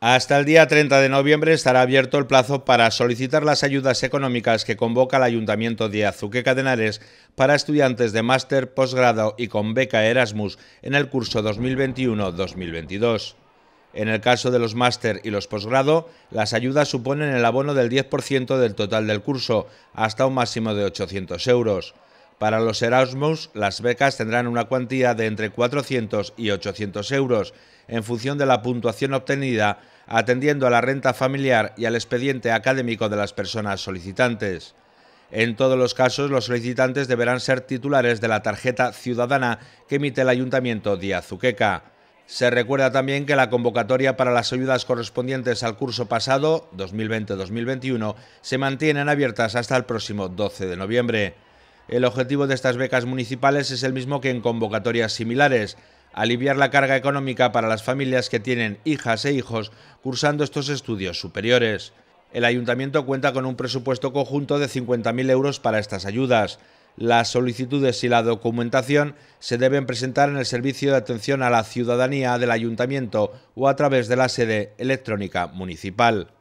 Hasta el día 30 de noviembre estará abierto el plazo para solicitar las ayudas económicas que convoca el Ayuntamiento de Azuque Cadenares para estudiantes de máster, posgrado y con beca Erasmus en el curso 2021-2022. En el caso de los máster y los posgrado, las ayudas suponen el abono del 10% del total del curso, hasta un máximo de 800 euros. Para los Erasmus, las becas tendrán una cuantía de entre 400 y 800 euros, en función de la puntuación obtenida, atendiendo a la renta familiar y al expediente académico de las personas solicitantes. En todos los casos, los solicitantes deberán ser titulares de la tarjeta ciudadana que emite el Ayuntamiento de Azuqueca. Se recuerda también que la convocatoria para las ayudas correspondientes al curso pasado, 2020-2021, se mantienen abiertas hasta el próximo 12 de noviembre. El objetivo de estas becas municipales es el mismo que en convocatorias similares, aliviar la carga económica para las familias que tienen hijas e hijos cursando estos estudios superiores. El ayuntamiento cuenta con un presupuesto conjunto de 50.000 euros para estas ayudas. Las solicitudes y la documentación se deben presentar en el Servicio de Atención a la Ciudadanía del Ayuntamiento o a través de la sede electrónica municipal.